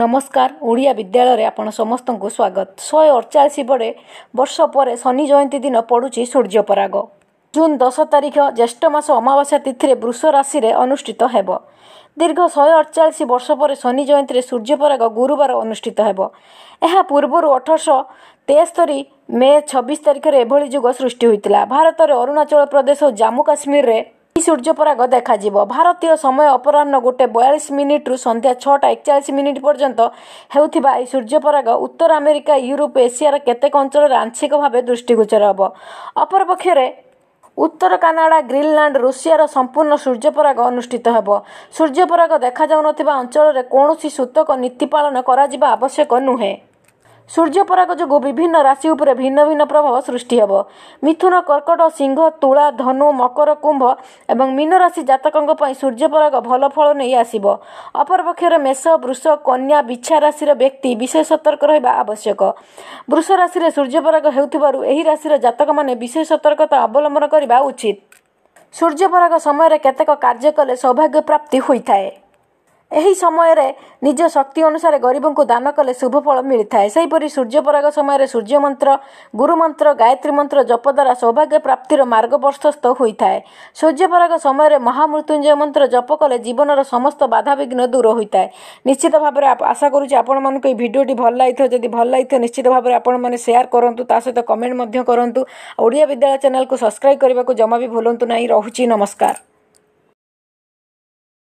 ନମସ୍କାର ଓଡ଼ିଆ ବିଦ୍ୟାଳୟରେ ଆପଣ ସମସ୍ତଙ୍କୁ ସ୍ୱାଗତ ଶହେ ଅଠଚାଳିଶ ପରେ ବର୍ଷ ପରେ ଶନି ଜୟନ୍ତୀ ଦିନ ପଡ଼ୁଛି ସୂର୍ଯ୍ୟପରାଗ ଜୁନ୍ ଦଶ ତାରିଖ ଜ୍ୟେଷ୍ଠ ମାସ ଅମାବାସ୍ୟା ତିଥିରେ ବୃଷ ରାଶିରେ ଅନୁଷ୍ଠିତ ହେବ ଦୀର୍ଘ ଶହେ ଅଠଚାଳିଶ ବର୍ଷ ପରେ ଶନି ଜୟନ୍ତୀରେ ସୂର୍ଯ୍ୟପରାଗ ଗୁରୁବାର ଅନୁଷ୍ଠିତ ହେବ ଏହା ପୂର୍ବରୁ ଅଠରଶହ ତେସ୍ତରି ମେ ଛବିଶ ତାରିଖରେ ଏଭଳି ଯୁଗ ସୃଷ୍ଟି ହୋଇଥିଲା ଭାରତରେ ଅରୁଣାଚଳ ପ୍ରଦେଶ ଓ ଜାମ୍ମୁ କାଶ୍ମୀରରେ ସୂର୍ଯ୍ୟପରାଗ ଦେଖାଯିବ ଭାରତୀୟ ସମୟ ଅପରାହ୍ନ ଗୋଟେ ବୟାଳିଶ ମିନିଟ୍ରୁ ସନ୍ଧ୍ୟା ଛଅଟା ଏକଚାଳିଶ ମିନିଟ୍ ପର୍ଯ୍ୟନ୍ତ ହେଉଥିବା ଏହି ସୂର୍ଯ୍ୟପରାଗ ଉତ୍ତର ଆମେରିକା ୟୁରୋପ ଏସିଆର କେତେକ ଅଞ୍ଚଳରେ ଆଂଶିକ ଭାବେ ଦୃଷ୍ଟିଗୋଚର ହେବ ଅପରପକ୍ଷରେ ଉତ୍ତର କାନାଡ଼ା ଗ୍ରୀନଲାଣ୍ଡ ରୁଷିଆର ସମ୍ପୂର୍ଣ୍ଣ ସୂର୍ଯ୍ୟପରାଗ ଅନୁଷ୍ଠିତ ହେବ ସୂର୍ଯ୍ୟପରାଗ ଦେଖାଯାଉନଥିବା ଅଞ୍ଚଳରେ କୌଣସି ସୂତକ ନୀତି ପାଳନ କରାଯିବା ଆବଶ୍ୟକ ନୁହେଁ ସୂର୍ଯ୍ୟପରାଗ ଯୋଗୁଁ ବିଭିନ୍ନ ରାଶି ଉପରେ ଭିନ୍ନ ଭିନ୍ନ ପ୍ରଭାବ ସୃଷ୍ଟି ହେବ ମିଥୁନ କର୍କଟ ସିଂହ ତୁଳା ଧନୁ ମକର କୁମ୍ଭ ଏବଂ ମୀନ ରାଶି ଜାତକଙ୍କ ପାଇଁ ସୂର୍ଯ୍ୟପରାଗ ଭଲ ଫଳ ନେଇ ଆସିବ ଅପରପକ୍ଷରେ ମେଷ ବୃଷ କନ୍ୟା ବିଛା ରାଶିର ବ୍ୟକ୍ତି ବିଶେଷ ସତର୍କ ରହିବା ଆବଶ୍ୟକ ବୃଷ ରାଶିରେ ସୂର୍ଯ୍ୟପରାଗ ହେଉଥିବାରୁ ଏହି ରାଶିର ଜାତକମାନେ ବିଶେଷ ସତର୍କତା ଅବଲମ୍ବନ କରିବା ଉଚିତ ସୂର୍ଯ୍ୟପରାଗ ସମୟରେ କେତେକ କାର୍ଯ୍ୟ କଲେ ସୌଭାଗ୍ୟ ପ୍ରାପ୍ତି ହୋଇଥାଏ ଏହି ସମୟରେ ନିଜ ଶକ୍ତି ଅନୁସାରେ ଗରିବଙ୍କୁ ଦାନ କଲେ ଶୁଭଫଳ ମିଳିଥାଏ ସେହିପରି ସୂର୍ଯ୍ୟପରାଗ ସମୟରେ ସୂର୍ଯ୍ୟ ମନ୍ତ୍ର ଗୁରୁମନ୍ତ୍ର ଗାୟତ୍ରୀ ମନ୍ତ୍ର ଜପ ଦ୍ୱାରା ସୌଭାଗ୍ୟ ପ୍ରାପ୍ତିର ମାର୍ଗ ପ୍ରଶସ୍ତ ହୋଇଥାଏ ସୂର୍ଯ୍ୟପରାଗ ସମୟରେ ମହାମୃତ୍ୟୁଞ୍ଜୟ ମନ୍ତ୍ର ଜପ କଲେ ଜୀବନର ସମସ୍ତ ବାଧାବିଘ୍ନ ଦୂର ହୋଇଥାଏ ନିଶ୍ଚିତ ଭାବରେ ଆଶା କରୁଛି ଆପଣମାନଙ୍କୁ ଏହି ଭିଡ଼ିଓଟି ଭଲ ଲାଗିଥିବ ଯଦି ଭଲ ଲାଗିଥିବ ନିଶ୍ଚିତ ଭାବରେ ଆପଣମାନେ ସେୟାର କରନ୍ତୁ ତା ସହିତ କମେଣ୍ଟ ମଧ୍ୟ କରନ୍ତୁ ଓଡ଼ିଆ ବିଦ୍ୟାଳୟ ଚ୍ୟାନେଲକୁ ସବସ୍କ୍ରାଇବ୍ କରିବାକୁ ଜମା ବି ଭୁଲନ୍ତୁ ନାହିଁ ରହୁଛି ନମସ୍କାର